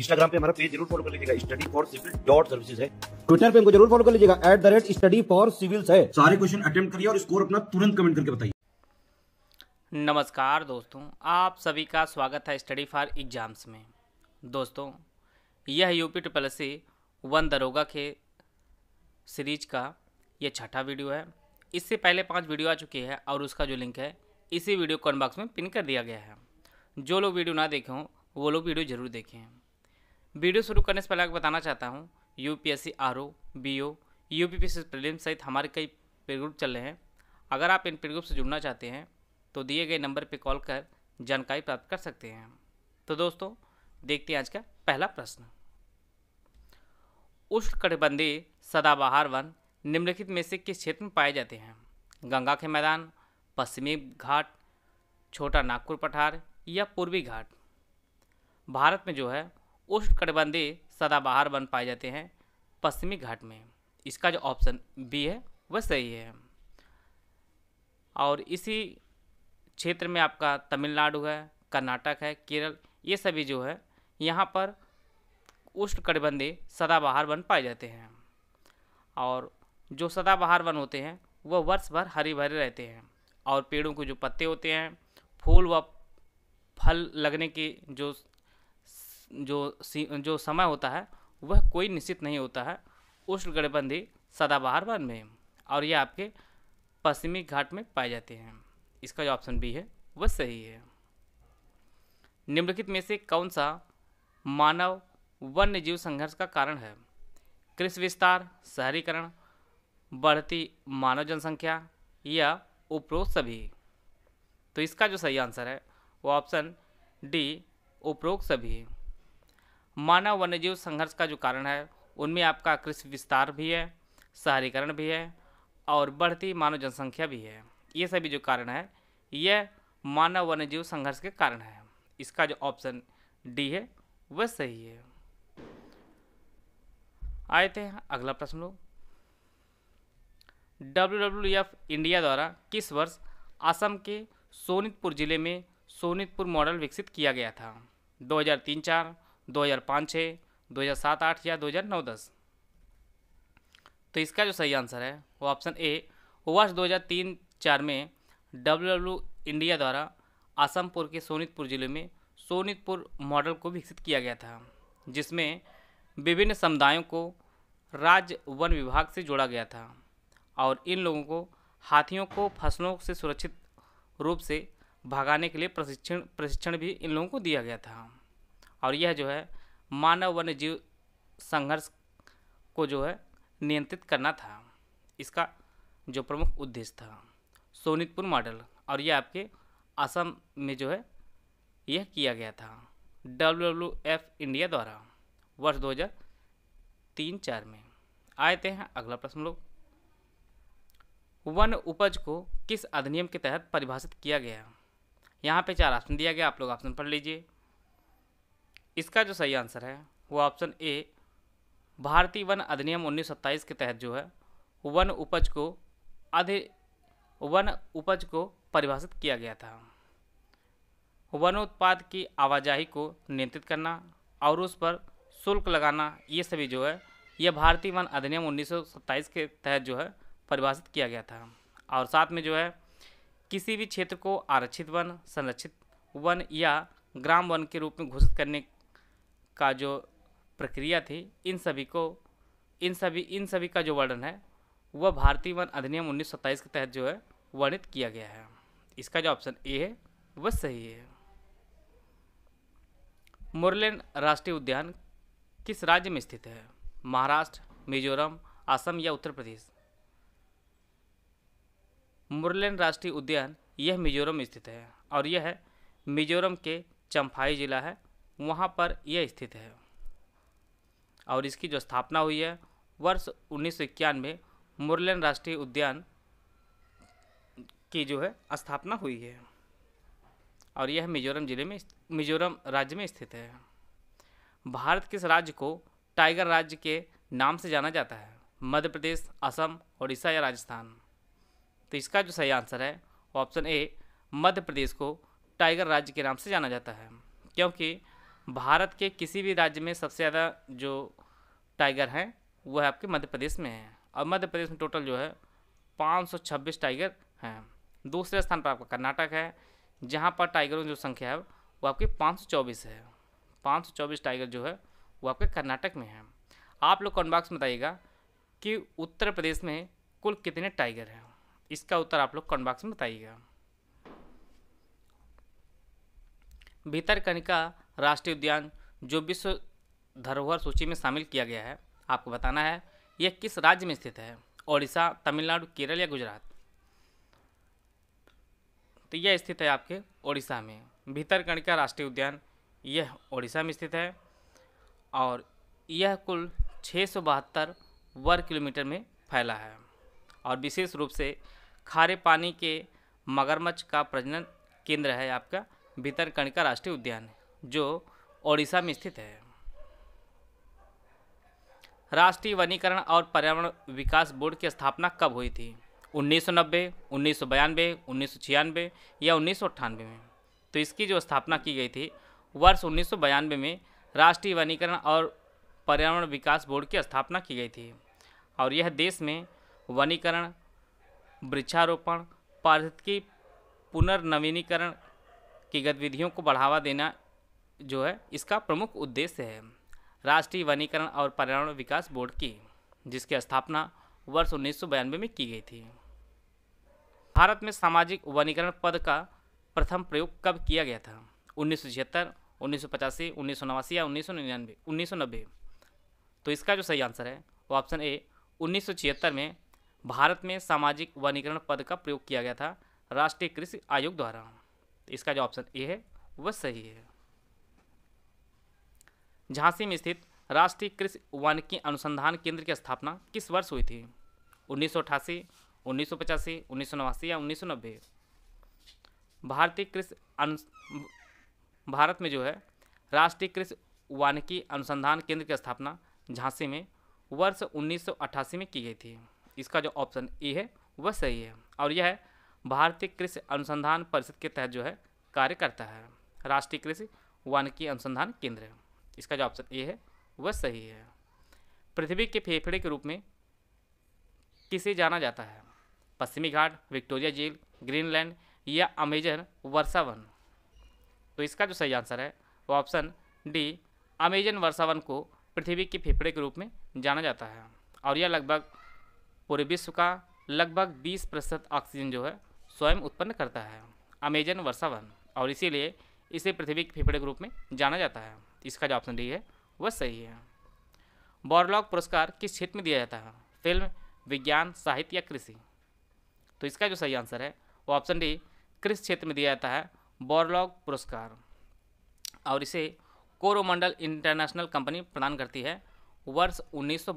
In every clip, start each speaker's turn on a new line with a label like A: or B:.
A: Instagram पे हमारा page जरूर फॉलो कर लीजिएगा study for civil dot services है ट्विटर पे हमको जरूर फॉलो कर लीजिएगा at the rate study for civils है सारे क्वेश्चन अटेम्प्ट करिए और स्कोर अपना तुरंत कमेंट करके बताइए नमस्कार दोस्तों आप सभी का स्वागत है स्टडी फॉर एग्ज़ाम्स में दोस्तों यह यूपी ट्रिपल सी वन दरोगा के सीरीज का यह छठा वीडियो है इससे पहले पांच वीडियो आ चुकी है और उसका जो लिंक है इसी वीडियो कॉन बॉक्स में पिन कर दिया गया है जो लोग वीडियो ना देखे हों वो लोग वीडियो ज़रूर देखें वीडियो शुरू करने से पहले आपको बताना चाहता हूँ U P S C R O B O U P P C prelim सहित हमारे कई पेड ग्रुप चल रहे हैं अगर आप इन पेड ग्रुप से जुड़ना चाहते हैं तो दिए गए नंबर पर कॉल कर जानकारी प्राप्त कर सकते हैं तो दोस्तों देखते हैं आज का पहला प्रश्न उष्ण कटिबंधी सदाबहार वन निम्नलिखित में से किस क्षेत्र में पाए जाते हैं गंगा के मैदान पश्चिमी घाट छोटा नागपुर पठार या पूर्वी घाट भारत में जो है उष्णकटिबंधीय सदाबहार वन पाए जाते हैं पश्चिमी घाट में इसका जो ऑप्शन बी है वह सही है और इसी क्षेत्र में आपका तमिलनाडु है कर्नाटक है केरल ये सभी जो है यहाँ पर उष्णकटिबंधीय सदाबहार वन पाए जाते हैं और जो सदाबहार वन होते हैं वह वर्ष भर हरे भरे रहते हैं और पेड़ों के जो पत्ते होते हैं फूल व फल लगने की जो जो जो समय होता है वह कोई निश्चित नहीं होता है उष्णगणबंधीय सदाबहार वन में और ये आपके पश्चिमी घाट में पाए जाते हैं इसका जो ऑप्शन बी है वह सही है निम्नलिखित में से कौन सा मानव वन्य जीव संघर्ष का कारण है कृषि विस्तार शहरीकरण बढ़ती मानव जनसंख्या या उपरोक्त सभी तो इसका जो सही आंसर है वो ऑप्शन डी उपरोक्त सभी मानव वन्यजीव संघर्ष का जो कारण है उनमें आपका कृषि विस्तार भी है शहरीकरण भी है और बढ़ती मानव जनसंख्या भी है ये सभी जो कारण है यह मानव वन्यजीव संघर्ष के कारण है इसका जो ऑप्शन डी है वह सही है आए थे अगला प्रश्न लोग डब्ल्यू इंडिया द्वारा किस वर्ष असम के सोनितपुर जिले में सोनितपुर मॉडल विकसित किया गया था 2003 चार दो हज़ार पाँच छः दो हज़ार सात आठ या दो हज़ार नौ दस तो इसका जो सही आंसर है वो ऑप्शन ए वर्ष दो हज़ार तीन चार में डब्ल्यू डब्ल्यू इंडिया द्वारा आसमपुर के सोनितपुर जिले में सोनितपुर मॉडल को विकसित किया गया था जिसमें विभिन्न समुदायों को राज्य वन विभाग से जोड़ा गया था और इन लोगों को हाथियों को फसलों से सुरक्षित रूप से भगाने के लिए प्रशिक्षण प्रशिक्षण भी इन लोगों को दिया गया था और यह जो है मानव वन्य जीव संघर्ष को जो है नियंत्रित करना था इसका जो प्रमुख उद्देश्य था सोनितपुर मॉडल और यह आपके असम में जो है यह किया गया था डब्ल्यू इंडिया द्वारा वर्ष 2003 चार में आए हैं अगला प्रश्न लोग वन उपज को किस अधिनियम के तहत परिभाषित किया गया यहाँ पे चार ऑप्शन दिया गया आप लोग ऑप्शन पढ़ लीजिए इसका जो सही आंसर है वो ऑप्शन ए भारतीय वन अधिनियम उन्नीस के तहत जो है वन उपज को अधि वन उपज को परिभाषित किया गया था वन उत्पाद की आवाजाही को नियंत्रित करना और उस पर शुल्क लगाना ये सभी जो है यह भारतीय वन अधिनियम 1927 के तहत जो है परिभाषित किया गया था और साथ में जो है किसी भी क्षेत्र को आरक्षित वन संरक्षित वन या ग्राम वन के रूप में घोषित करने का जो प्रक्रिया थी इन सभी को इन सभी इन सभी का जो वर्णन है वह भारतीय वन अधिनियम उन्नीस के तहत जो है वर्णित किया गया है इसका जो ऑप्शन ए है वह सही है मुरलैंड राष्ट्रीय उद्यान किस राज्य में स्थित है महाराष्ट्र मिजोरम असम या उत्तर प्रदेश मुरलैंड राष्ट्रीय उद्यान यह मिजोरम स्थित है और यह है मिजोरम के चंफाई जिला है वहाँ पर यह स्थित है और इसकी जो स्थापना हुई है वर्ष उन्नीस सौ इक्यानवे मुरलेन राष्ट्रीय उद्यान की जो है स्थापना हुई है और यह मिजोरम जिले में मिजोरम राज्य में स्थित है भारत किस राज्य को टाइगर राज्य के नाम से जाना जाता है मध्य प्रदेश असम उड़ीसा या राजस्थान तो इसका जो सही आंसर है ऑप्शन ए मध्य प्रदेश को टाइगर राज्य के नाम से जाना जाता है क्योंकि भारत के किसी भी राज्य में सबसे ज़्यादा जो टाइगर हैं वो है आपके मध्य प्रदेश में है और मध्य प्रदेश में टोटल जो है 526 टाइगर हैं दूसरे स्थान पर आपका कर्नाटक है जहाँ पर टाइगरों की जो संख्या है वो आपकी पाँच है पाँच टाइगर जो है वो आपके कर्नाटक में हैं आप लोग कॉन्बाक्स में बताइएगा कि उत्तर प्रदेश में कुल कितने टाइगर हैं इसका उत्तर आप लोग कॉन्बाक्स में बताइएगा भीतर कनिका राष्ट्रीय उद्यान जो विश्व धरोहर सूची में शामिल किया गया है आपको बताना है यह किस राज्य में स्थित है ओडिशा तमिलनाडु केरल या गुजरात तो यह स्थित है आपके ओडिशा में भीतरकणिका राष्ट्रीय उद्यान यह ओडिशा में स्थित है और यह कुल छः वर्ग किलोमीटर में फैला है और विशेष रूप से खारे पानी के मगरमच्छ का प्रजनन केंद्र है आपका भीतरकणिका राष्ट्रीय उद्यान जो ओडिशा में स्थित है राष्ट्रीय वनीकरण और पर्यावरण विकास बोर्ड की स्थापना कब हुई थी 1990, 1992, 1996 या उन्नीस में तो इसकी जो स्थापना की गई थी वर्ष उन्नीस में राष्ट्रीय वनीकरण और पर्यावरण विकास बोर्ड की स्थापना की गई थी और यह देश में वनीकरण वृक्षारोपण पारिस्थितिकी पुनर्नवीनीकरण की गतिविधियों को बढ़ावा देना जो है इसका प्रमुख उद्देश्य है राष्ट्रीय वनीकरण और पर्यावरण विकास बोर्ड की जिसकी स्थापना वर्ष उन्नीस में की गई थी भारत में सामाजिक वनीकरण पद का प्रथम प्रयोग कब किया गया था उन्नीस सौ छिहत्तर उन्नीस सौ पचासी उन्नीस सौ नवासी या उन्नीस सौ उन्नीस सौ नब्बे तो इसका जो सही आंसर है वो ऑप्शन ए उन्नीस सौ छिहत्तर में भारत में सामाजिक वनीकरण पद का प्रयोग किया गया था राष्ट्रीय कृषि आयोग द्वारा तो इसका जो ऑप्शन ए है वह सही है झांसी में स्थित राष्ट्रीय कृषि वानिकी अनुसंधान केंद्र की स्थापना किस वर्ष हुई थी उन्नीस सौ अठासी उन्नीस सौ पचासी उन्नीस सौ नवासी या उन्नीस सौ नब्बे भारतीय कृषि भारत में जो है राष्ट्रीय कृषि वानिकी अनुसंधान केंद्र की स्थापना झांसी में वर्ष 1988 में की गई थी इसका जो ऑप्शन ए है वह सही है और यह भारतीय कृषि अनुसंधान परिषद के तहत जो है कार्य करता है राष्ट्रीय कृषि वानिकी अनुसंधान केंद्र इसका जो ऑप्शन ए है वह सही है पृथ्वी के फेफड़े के रूप में किसे जाना जाता है पश्चिमी घाट विक्टोरिया झील ग्रीनलैंड या अमेजन वर्षावन तो इसका जो सही आंसर है वो ऑप्शन डी अमेजन वर्षावन को पृथ्वी के फेफड़े के रूप में जाना जाता है और यह लगभग पूरे विश्व का लगभग 20 प्रतिशत ऑक्सीजन जो है स्वयं उत्पन्न करता है अमेजन वर्षावन और इसीलिए इसे पृथ्वी के फेफड़े के रूप में जाना जाता है इसका जो ऑप्शन डी है वह सही है बॉरलॉग पुरस्कार किस क्षेत्र में दिया जाता है फिल्म विज्ञान साहित्य या कृषि तो इसका जो सही आंसर है वो ऑप्शन डी कृषि क्षेत्र में दिया जाता है बॉरलॉग पुरस्कार और इसे कोरोमंडल इंटरनेशनल कंपनी प्रदान करती है वर्ष उन्नीस से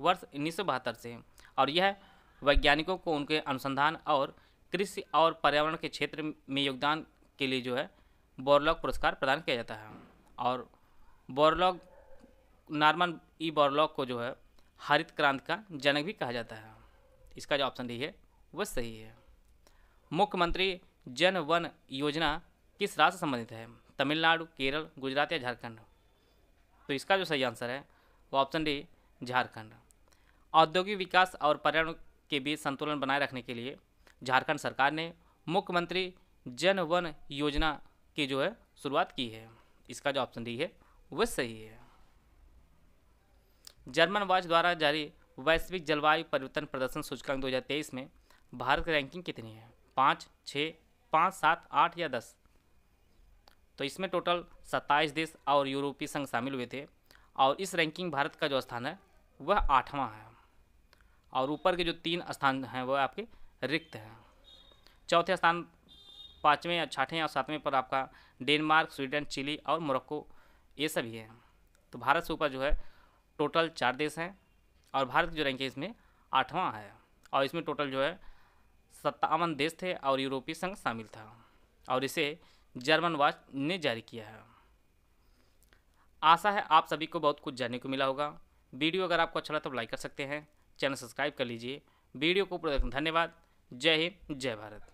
A: वर्ष उन्नीस से और यह वैज्ञानिकों को उनके अनुसंधान और कृषि और पर्यावरण के क्षेत्र में योगदान के लिए जो है बोरलॉग पुरस्कार प्रदान किया जाता है और बोरलॉग नॉर्मन ई बोरलॉग को जो है हरित क्रांति का जनक भी कहा जाता है इसका जो ऑप्शन डी है वह सही है मुख्यमंत्री जन वन योजना किस राज्य से संबंधित है तमिलनाडु केरल गुजरात या झारखंड तो इसका जो सही आंसर है वो ऑप्शन डी झारखंड औद्योगिक विकास और पर्यावरण के बीच संतुलन बनाए रखने के लिए झारखंड सरकार ने मुख्यमंत्री जन वन योजना की जो है शुरुआत की है इसका जो ऑप्शन डी है वह सही है जर्मन वॉच द्वारा जारी वैश्विक जलवायु परिवर्तन प्रदर्शन सूचकांक 2023 में भारत की रैंकिंग कितनी है पाँच छः पाँच सात आठ या दस तो इसमें टोटल सत्ताईस देश और यूरोपीय संघ शामिल हुए थे और इस रैंकिंग भारत का जो स्थान है वह आठवां है और ऊपर के जो तीन स्थान हैं वह आपके रिक्त हैं चौथे स्थान पाँचवें या छठवें और सातवें पर आपका डेनमार्क स्वीडन चिली और मोरक्को ये सभी हैं तो भारत से ऊपर जो है टोटल चार देश हैं और भारत जो रैंक है इसमें आठवां है और इसमें टोटल जो है सत्तावन देश थे और यूरोपीय संघ शामिल था और इसे जर्मन वाच ने जारी किया है आशा है आप सभी को बहुत कुछ जानने को मिला होगा वीडियो अगर आपको अच्छा लगा तो लाइक कर सकते हैं चैनल सब्सक्राइब कर लीजिए वीडियो को धन्यवाद जय हिंद जय भारत